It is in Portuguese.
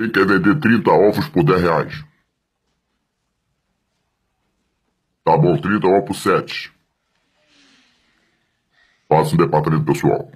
Quem quer vender 30 ovos por 10 reais. Tá bom, 30 ovos por 7. Faça um departamento pessoal.